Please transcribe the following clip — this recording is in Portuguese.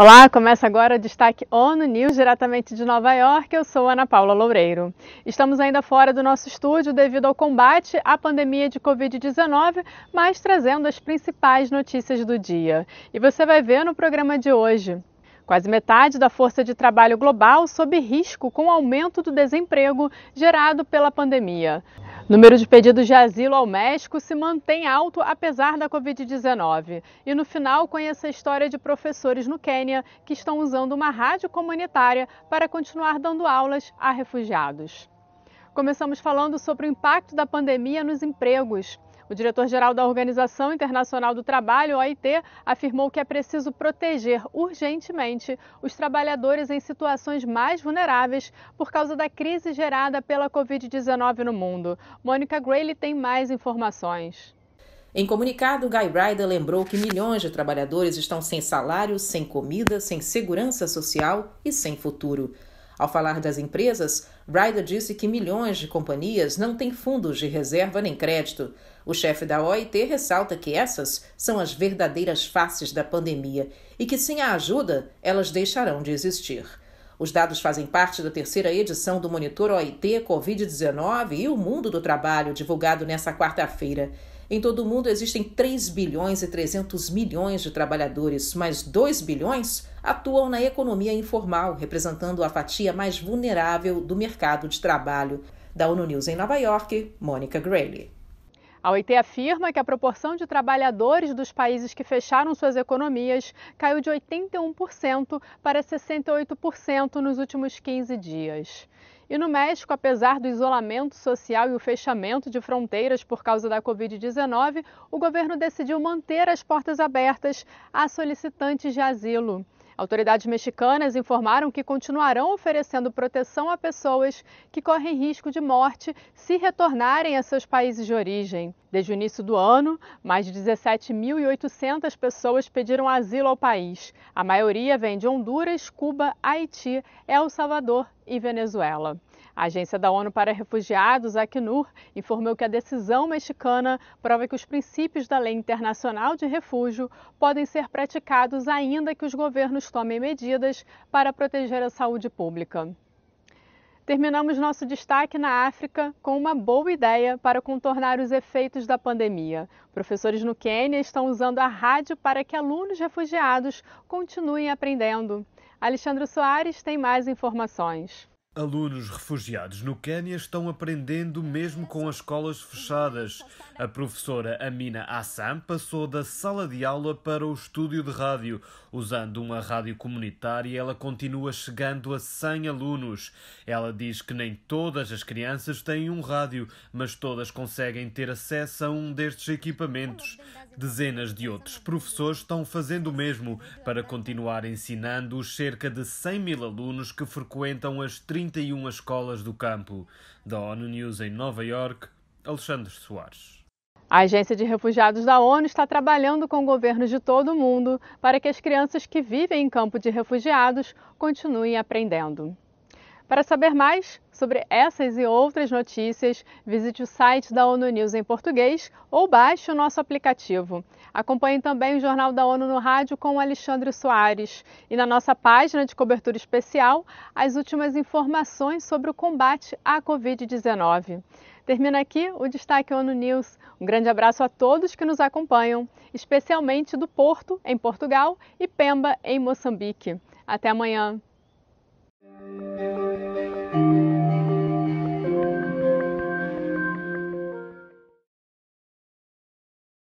Olá, começa agora o Destaque ONU News diretamente de Nova York. Eu sou Ana Paula Loureiro. Estamos ainda fora do nosso estúdio devido ao combate à pandemia de Covid-19, mas trazendo as principais notícias do dia. E você vai ver no programa de hoje. Quase metade da força de trabalho global sob risco com o aumento do desemprego gerado pela pandemia. O número de pedidos de asilo ao México se mantém alto apesar da Covid-19. E no final, conheça a história de professores no Quênia que estão usando uma rádio comunitária para continuar dando aulas a refugiados. Começamos falando sobre o impacto da pandemia nos empregos. O diretor-geral da Organização Internacional do Trabalho, OIT, afirmou que é preciso proteger urgentemente os trabalhadores em situações mais vulneráveis por causa da crise gerada pela Covid-19 no mundo. Mônica Grayley tem mais informações. Em comunicado, Guy Ryder lembrou que milhões de trabalhadores estão sem salário, sem comida, sem segurança social e sem futuro. Ao falar das empresas, Ryder disse que milhões de companhias não têm fundos de reserva nem crédito. O chefe da OIT ressalta que essas são as verdadeiras faces da pandemia e que, sem a ajuda, elas deixarão de existir. Os dados fazem parte da terceira edição do Monitor OIT Covid-19 e o Mundo do Trabalho, divulgado nesta quarta-feira. Em todo o mundo existem 3 bilhões e 300 milhões de trabalhadores, mas 2 bilhões atuam na economia informal, representando a fatia mais vulnerável do mercado de trabalho. Da ONU News em Nova York, Mônica Grayley. A OIT afirma que a proporção de trabalhadores dos países que fecharam suas economias caiu de 81% para 68% nos últimos 15 dias. E no México, apesar do isolamento social e o fechamento de fronteiras por causa da Covid-19, o governo decidiu manter as portas abertas a solicitantes de asilo. Autoridades mexicanas informaram que continuarão oferecendo proteção a pessoas que correm risco de morte se retornarem a seus países de origem. Desde o início do ano, mais de 17.800 pessoas pediram asilo ao país. A maioria vem de Honduras, Cuba, Haiti, El Salvador e Venezuela. A Agência da ONU para Refugiados, Acnur, informou que a decisão mexicana prova que os princípios da lei internacional de refúgio podem ser praticados ainda que os governos tomem medidas para proteger a saúde pública. Terminamos nosso destaque na África com uma boa ideia para contornar os efeitos da pandemia. Professores no Quênia estão usando a rádio para que alunos refugiados continuem aprendendo. Alexandre Soares tem mais informações. Alunos refugiados no Quênia estão aprendendo mesmo com as escolas fechadas. A professora Amina Assam passou da sala de aula para o estúdio de rádio. Usando uma rádio comunitária, ela continua chegando a 100 alunos. Ela diz que nem todas as crianças têm um rádio, mas todas conseguem ter acesso a um destes equipamentos. Dezenas de outros professores estão fazendo o mesmo para continuar ensinando os cerca de 100 mil alunos que frequentam as 31 escolas do campo. Da ONU News em Nova York, Alexandre Soares. A Agência de Refugiados da ONU está trabalhando com governos de todo o mundo para que as crianças que vivem em campo de refugiados continuem aprendendo. Para saber mais sobre essas e outras notícias, visite o site da ONU News em português ou baixe o nosso aplicativo. Acompanhe também o Jornal da ONU no rádio com Alexandre Soares e na nossa página de cobertura especial as últimas informações sobre o combate à Covid-19. Termina aqui o Destaque ONU News. Um grande abraço a todos que nos acompanham, especialmente do Porto, em Portugal, e Pemba, em Moçambique. Até amanhã! Thank you.